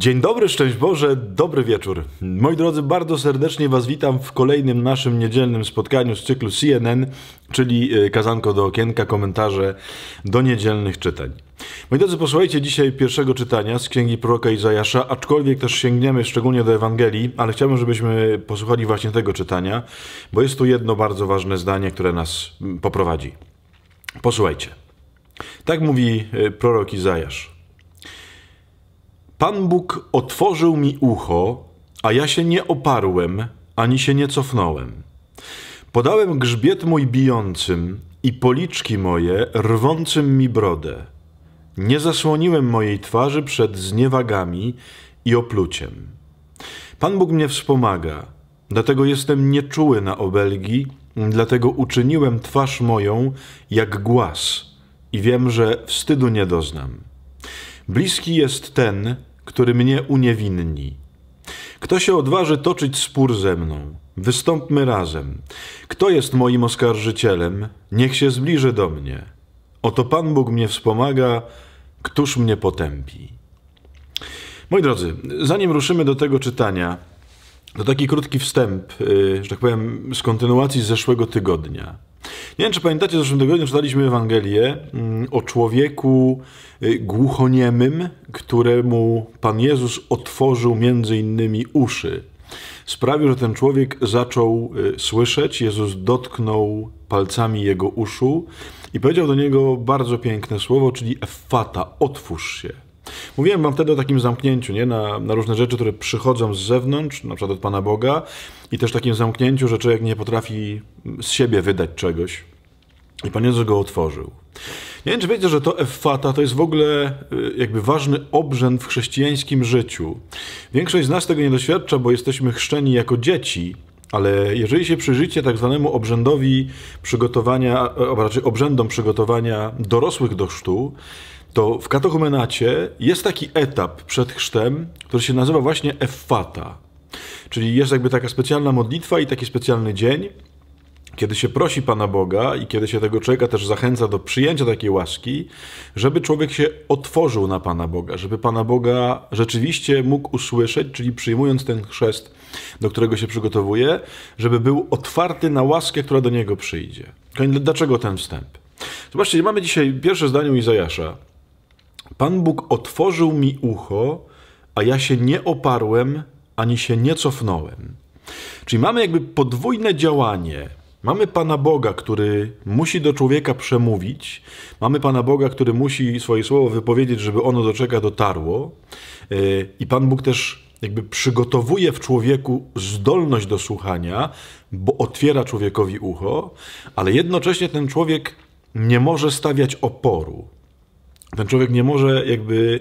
Dzień dobry, szczęść Boże, dobry wieczór. Moi drodzy, bardzo serdecznie Was witam w kolejnym naszym niedzielnym spotkaniu z cyklu CNN, czyli e, kazanko do okienka, komentarze do niedzielnych czytań. Moi drodzy, posłuchajcie dzisiaj pierwszego czytania z Księgi Proroka Izajasza, aczkolwiek też sięgniemy szczególnie do Ewangelii, ale chciałbym, żebyśmy posłuchali właśnie tego czytania, bo jest tu jedno bardzo ważne zdanie, które nas poprowadzi. Posłuchajcie. Tak mówi e, prorok Izajasz. Pan Bóg otworzył mi ucho, a ja się nie oparłem ani się nie cofnąłem. Podałem grzbiet mój bijącym i policzki moje rwącym mi brodę. Nie zasłoniłem mojej twarzy przed zniewagami i opluciem. Pan Bóg mnie wspomaga, dlatego jestem nieczuły na obelgi, dlatego uczyniłem twarz moją jak głaz i wiem, że wstydu nie doznam. Bliski jest ten, który mnie uniewinni. Kto się odważy toczyć spór ze mną, wystąpmy razem. Kto jest moim oskarżycielem, niech się zbliży do mnie. Oto Pan Bóg mnie wspomaga, któż mnie potępi. Moi drodzy, zanim ruszymy do tego czytania, to taki krótki wstęp, y, że tak powiem, z kontynuacji z zeszłego tygodnia. Nie wiem, czy pamiętacie, w zeszłym tygodniu czytaliśmy Ewangelię mm, o człowieku y, głuchoniemym, któremu Pan Jezus otworzył między innymi uszy. Sprawił, że ten człowiek zaczął y, słyszeć, Jezus dotknął palcami jego uszu i powiedział do niego bardzo piękne słowo, czyli effata, otwórz się. Mówiłem wam wtedy o takim zamknięciu, nie? Na, na, różne rzeczy, które przychodzą z zewnątrz, na przykład od Pana Boga, i też takim zamknięciu, że człowiek nie potrafi z siebie wydać czegoś. I Pan Jezus go otworzył. Nie wiem, czy wiecie, że to Efata, to jest w ogóle y, jakby ważny obrzęd w chrześcijańskim życiu. Większość z nas tego nie doświadcza, bo jesteśmy chrzczeni jako dzieci, ale jeżeli się przyjrzycie tak zwanemu obrzędowi przygotowania, raczej obrzędom przygotowania dorosłych do chrztu, to w katechumenacie jest taki etap przed chrztem, który się nazywa właśnie Efata, Czyli jest jakby taka specjalna modlitwa i taki specjalny dzień, kiedy się prosi Pana Boga i kiedy się tego człowieka też zachęca do przyjęcia takiej łaski, żeby człowiek się otworzył na Pana Boga, żeby Pana Boga rzeczywiście mógł usłyszeć, czyli przyjmując ten chrzest, do którego się przygotowuje, żeby był otwarty na łaskę, która do niego przyjdzie. Dlaczego ten wstęp? Zobaczcie, mamy dzisiaj pierwsze zdanie u Izajasza. Pan Bóg otworzył mi ucho, a ja się nie oparłem ani się nie cofnąłem. Czyli mamy jakby podwójne działanie Mamy Pana Boga, który musi do człowieka przemówić, mamy Pana Boga, który musi swoje słowo wypowiedzieć, żeby ono do człowieka dotarło. E, I Pan Bóg też jakby przygotowuje w człowieku zdolność do słuchania, bo otwiera człowiekowi ucho, ale jednocześnie ten człowiek nie może stawiać oporu. Ten człowiek nie może jakby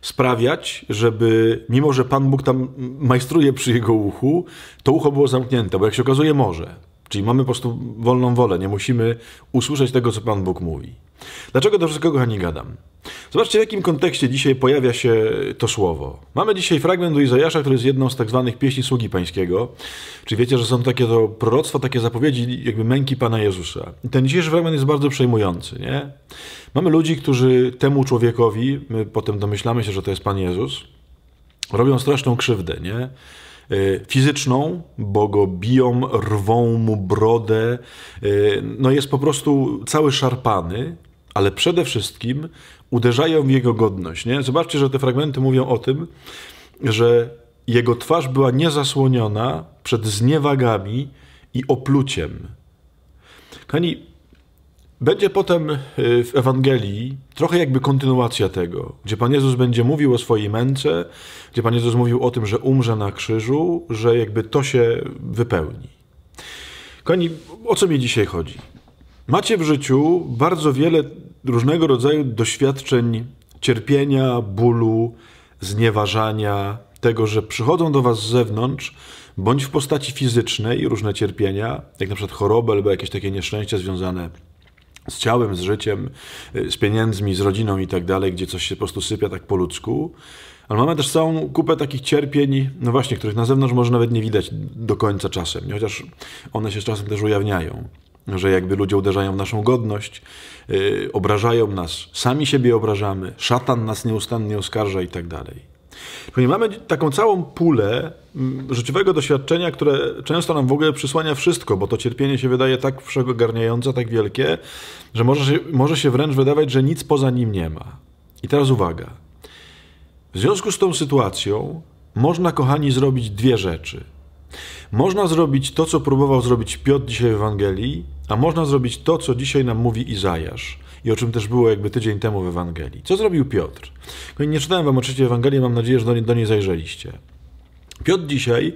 sprawiać, żeby mimo, że Pan Bóg tam majstruje przy jego uchu, to ucho było zamknięte, bo jak się okazuje, może. Czyli mamy po prostu wolną wolę, nie musimy usłyszeć tego, co Pan Bóg mówi. Dlaczego do wszystkiego nie gadam? Zobaczcie, w jakim kontekście dzisiaj pojawia się to słowo. Mamy dzisiaj fragment do Izajasza, który jest jedną z tak zwanych pieśni Sługi Pańskiego. Czy wiecie, że są takie to proroctwa, takie zapowiedzi jakby męki Pana Jezusa. I ten dzisiejszy fragment jest bardzo przejmujący, nie? Mamy ludzi, którzy temu człowiekowi, my potem domyślamy się, że to jest Pan Jezus, robią straszną krzywdę, nie? E, fizyczną, bo go biją, rwą mu brodę. E, no jest po prostu cały szarpany, ale przede wszystkim uderzają w jego godność. Nie? Zobaczcie, że te fragmenty mówią o tym, że jego twarz była niezasłoniona przed zniewagami i opluciem. Kani, będzie potem y, w Ewangelii trochę jakby kontynuacja tego, gdzie Pan Jezus będzie mówił o swojej męce, gdzie Pan Jezus mówił o tym, że umrze na krzyżu, że jakby to się wypełni. Kochani, o co mi dzisiaj chodzi? Macie w życiu bardzo wiele różnego rodzaju doświadczeń cierpienia, bólu, znieważania, tego, że przychodzą do Was z zewnątrz, bądź w postaci fizycznej różne cierpienia, jak na przykład choroby albo jakieś takie nieszczęścia związane z ciałem, z życiem, y, z pieniędzmi, z rodziną i tak dalej, gdzie coś się po prostu sypia tak po ludzku. Ale mamy też całą kupę takich cierpień, no właśnie, których na zewnątrz może nawet nie widać do końca czasem, chociaż one się czasem też ujawniają. Że jakby ludzie uderzają w naszą godność, yy, obrażają nas, sami siebie obrażamy, szatan nas nieustannie oskarża i tak dalej. Ponieważ mamy taką całą pulę mm, życiowego doświadczenia, które często nam w ogóle przysłania wszystko, bo to cierpienie się wydaje tak wszechogarniające, tak wielkie, że może się, może się wręcz wydawać, że nic poza nim nie ma. I teraz uwaga. W związku z tą sytuacją można, kochani, zrobić dwie rzeczy. Można zrobić to, co próbował zrobić Piotr dzisiaj w Ewangelii, a można zrobić to, co dzisiaj nam mówi Izajasz i o czym też było jakby tydzień temu w Ewangelii. Co zrobił Piotr? No nie czytałem wam oczywiście Ewangelii, mam nadzieję, że do niej, do niej zajrzeliście. Piotr dzisiaj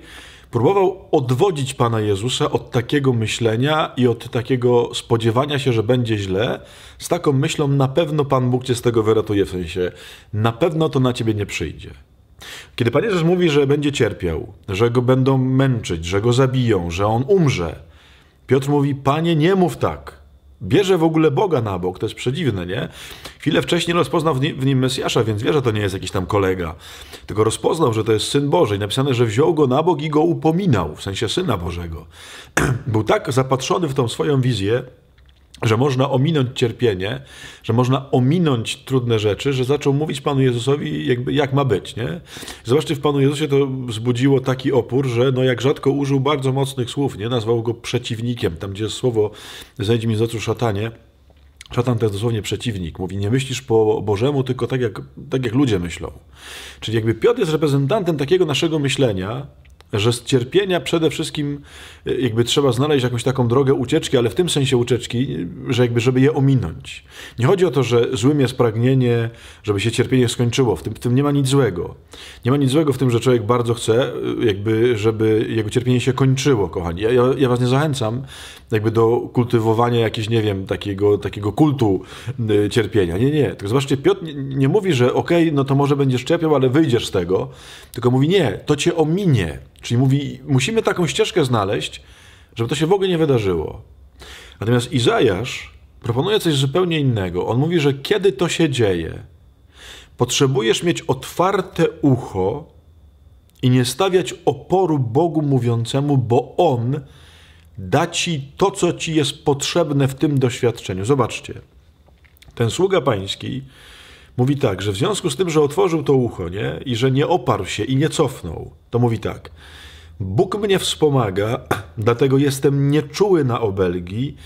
próbował odwodzić Pana Jezusa od takiego myślenia i od takiego spodziewania się, że będzie źle, z taką myślą na pewno Pan Bóg Cię z tego wyratuje, w sensie na pewno to na Ciebie nie przyjdzie. Kiedy Pan Jezus mówi, że będzie cierpiał, że go będą męczyć, że go zabiją, że on umrze, Piotr mówi: Panie, nie mów tak bierze w ogóle Boga na bok, to jest przedziwne, nie? Chwilę wcześniej rozpoznał w nim Mesjasza, więc wie, że to nie jest jakiś tam kolega, tylko rozpoznał, że to jest Syn Boży i napisane, że wziął go na bok i go upominał, w sensie Syna Bożego. Był tak zapatrzony w tą swoją wizję, że można ominąć cierpienie, że można ominąć trudne rzeczy, że zaczął mówić Panu Jezusowi, jakby, jak ma być. Nie? Zobaczcie, w Panu Jezusie to wzbudziło taki opór, że no jak rzadko użył bardzo mocnych słów, nie? nazwał go przeciwnikiem, tam gdzie słowo znajdzie mi z oczu szatanie. Szatan to jest dosłownie przeciwnik. Mówi, nie myślisz po Bożemu, tylko tak jak, tak jak ludzie myślą. Czyli jakby Piotr jest reprezentantem takiego naszego myślenia, że z cierpienia przede wszystkim e, jakby trzeba znaleźć jakąś taką drogę ucieczki, ale w tym sensie ucieczki, że jakby żeby je ominąć. Nie chodzi o to, że złym jest pragnienie, żeby się cierpienie skończyło. W tym, w tym nie ma nic złego. Nie ma nic złego w tym, że człowiek bardzo chce, e, jakby, żeby jego cierpienie się kończyło, kochani. Ja, ja was nie zachęcam jakby do kultywowania jakiegoś, nie wiem, takiego, takiego kultu e, cierpienia. Nie, nie. Tylko zobaczcie, Piotr nie, nie mówi, że okej, okay, no to może będziesz cierpiał, ale wyjdziesz z tego. Tylko mówi, nie, to cię ominie. Czyli mówi, musimy taką ścieżkę znaleźć, żeby to się w ogóle nie wydarzyło. Natomiast Izajasz proponuje coś zupełnie innego. On mówi, że kiedy to się dzieje, potrzebujesz mieć otwarte ucho i nie stawiać oporu Bogu mówiącemu, bo On da ci to, co ci jest potrzebne w tym doświadczeniu. Zobaczcie, ten sługa pański mówi tak, że w związku z tym, że otworzył to ucho nie? i że nie oparł się i nie cofnął, to mówi tak. Bóg mnie wspomaga, dlatego jestem nieczuły na obelgi,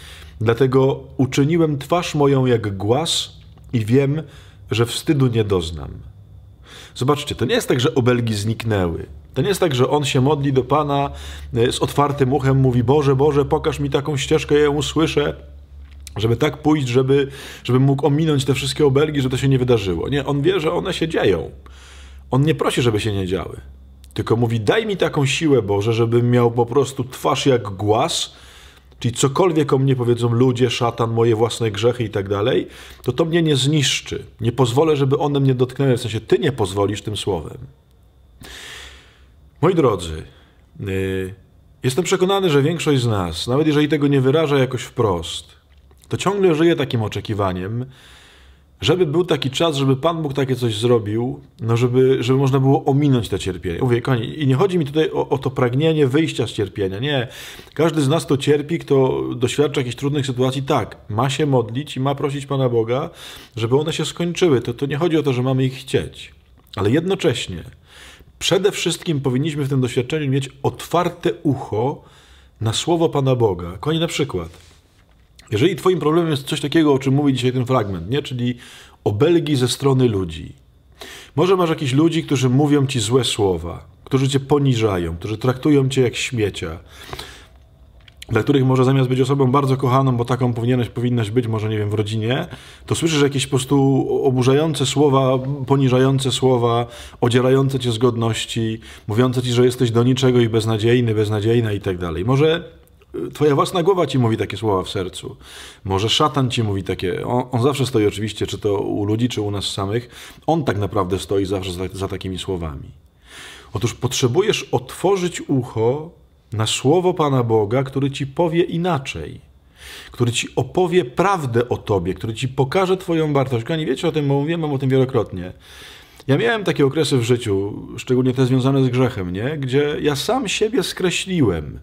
dlatego uczyniłem twarz moją jak głaz i wiem, że wstydu nie doznam. Zobaczcie, to nie jest tak, że obelgi zniknęły. To nie jest tak, że on się modli do Pana e, z otwartym uchem, mówi: Boże, Boże, pokaż mi taką ścieżkę, ja ją usłyszę żeby tak pójść, żeby, żeby mógł ominąć te wszystkie obelgi, że to się nie wydarzyło. Nie, on wie, że one się dzieją. On nie prosi, żeby się nie działy. Tylko mówi, daj mi taką siłę Boże, żebym miał po prostu twarz jak głaz, czyli cokolwiek o mnie powiedzą ludzie, szatan, moje własne grzechy i tak dalej, to to mnie nie zniszczy. Nie pozwolę, żeby one mnie dotknęły, w sensie ty nie pozwolisz tym słowem. Moi drodzy, yy, jestem przekonany, że większość z nas, nawet jeżeli tego nie wyraża jakoś wprost, to ciągle żyję takim oczekiwaniem, żeby był taki czas, żeby Pan Bóg takie coś zrobił, no żeby, żeby można było ominąć te cierpienie. Mówię, i nie chodzi mi tutaj o, o, to pragnienie wyjścia z cierpienia, nie. Każdy z nas, kto cierpi, kto doświadcza jakichś trudnych sytuacji, tak, ma się modlić i ma prosić Pana Boga, żeby one się skończyły. To, to nie chodzi o to, że mamy ich chcieć, ale jednocześnie przede wszystkim powinniśmy w tym doświadczeniu mieć otwarte ucho na słowo Pana Boga. Koń, na przykład jeżeli twoim problemem jest coś takiego, o czym mówi dzisiaj ten fragment, nie? czyli obelgi ze strony ludzi. Może masz jakichś ludzi, którzy mówią ci złe słowa, którzy cię poniżają, którzy traktują cię jak śmiecia, dla których może zamiast być osobą bardzo kochaną, bo taką powinieneś, powinnaś być, może nie wiem, w rodzinie, to słyszysz jakieś po prostu oburzające słowa, poniżające słowa, odzierające cię z godności, mówiące ci, że jesteś do niczego i beznadziejny, beznadziejna i tak dalej. Może Twoja własna głowa ci mówi takie słowa w sercu. Może szatan ci mówi takie. On, on, zawsze stoi oczywiście, czy to u ludzi, czy u nas samych. On tak naprawdę stoi zawsze za, za takimi słowami. Otóż potrzebujesz otworzyć ucho na słowo Pana Boga, który ci powie inaczej, który ci opowie prawdę o tobie, który ci pokaże Twoją wartość. Kochani, wiecie o tym, bo mówiłem o tym wielokrotnie. Ja miałem takie okresy w życiu, szczególnie te związane z grzechem, nie? gdzie ja sam siebie skreśliłem.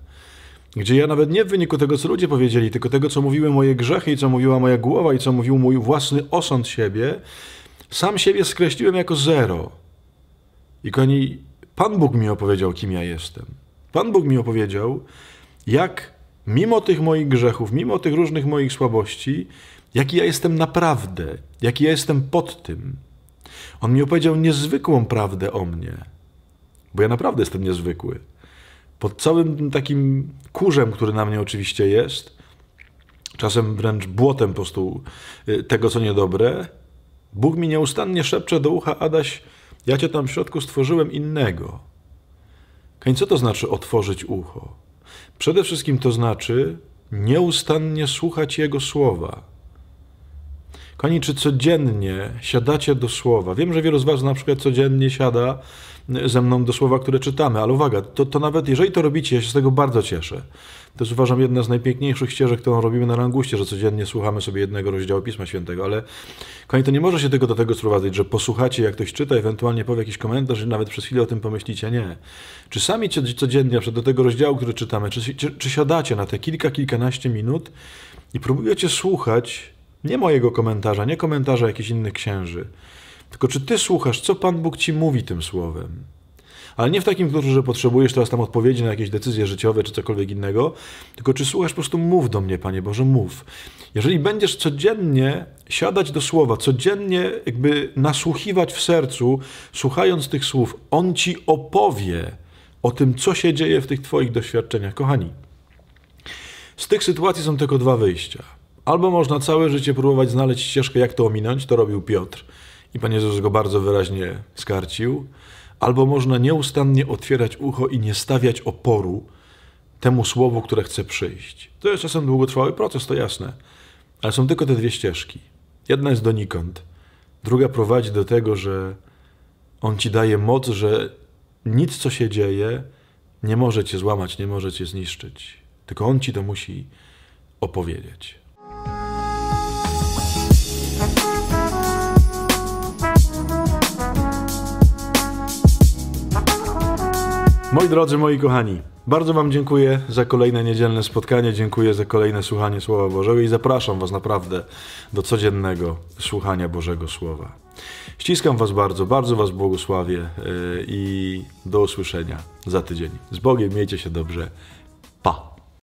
Gdzie ja nawet nie w wyniku tego, co ludzie powiedzieli, tylko tego, co mówiły moje grzechy i co mówiła moja głowa i co mówił mój własny osąd siebie, sam siebie skreśliłem jako zero. I koni, Pan Bóg mi opowiedział, kim ja jestem. Pan Bóg mi opowiedział, jak mimo tych moich grzechów, mimo tych różnych moich słabości, jaki ja jestem naprawdę, jaki ja jestem pod tym. On mi opowiedział niezwykłą prawdę o mnie, bo ja naprawdę jestem niezwykły pod całym tym takim kurzem, który na mnie oczywiście jest, czasem wręcz błotem po prostu y, tego, co niedobre, Bóg mi nieustannie szepcze do ucha, Adaś, ja cię tam w środku stworzyłem innego. Kiedy co to znaczy otworzyć ucho? Przede wszystkim to znaczy nieustannie słuchać Jego słowa. Kochani, czy codziennie siadacie do słowa? Wiem, że wielu z Was na przykład codziennie siada ze mną do słowa, które czytamy, ale uwaga, to, to nawet jeżeli to robicie, ja się z tego bardzo cieszę. To jest uważam jedna z najpiękniejszych ścieżek, którą robimy na ranguście, że codziennie słuchamy sobie jednego rozdziału Pisma Świętego, ale kochani, to nie może się tylko do tego sprowadzać, że posłuchacie, jak ktoś czyta, ewentualnie powie jakiś komentarz i nawet przez chwilę o tym pomyślicie. Nie. Czy sami codziennie, przed do tego rozdziału, który czytamy, czy, czy, czy siadacie na te kilka, kilkanaście minut i próbujecie słuchać nie mojego komentarza, nie komentarza jakichś innych księży. Tylko czy ty słuchasz, co Pan Bóg ci mówi tym słowem? Ale nie w takim kluczu, że potrzebujesz teraz tam odpowiedzi na jakieś decyzje życiowe czy cokolwiek innego, tylko czy słuchasz, po prostu mów do mnie, Panie Boże, mów. Jeżeli będziesz codziennie siadać do słowa, codziennie jakby nasłuchiwać w sercu, słuchając tych słów, On ci opowie o tym, co się dzieje w tych Twoich doświadczeniach. Kochani, z tych sytuacji są tylko dwa wyjścia – Albo można całe życie próbować znaleźć ścieżkę, jak to ominąć, to robił Piotr i Pan Jezus go bardzo wyraźnie skarcił. Albo można nieustannie otwierać ucho i nie stawiać oporu temu słowu, które chce przyjść. To jest czasem długotrwały proces, to jasne, ale są tylko te dwie ścieżki. Jedna jest donikąd, druga prowadzi do tego, że On ci daje moc, że nic, co się dzieje, nie może cię złamać, nie może cię zniszczyć. Tylko On ci to musi opowiedzieć. Moi drodzy, moi kochani, bardzo Wam dziękuję za kolejne niedzielne spotkanie, dziękuję za kolejne słuchanie Słowa Bożego i zapraszam Was naprawdę do codziennego słuchania Bożego Słowa. Ściskam Was bardzo, bardzo Was błogosławię e, i do usłyszenia za tydzień. Z Bogiem, miejcie się dobrze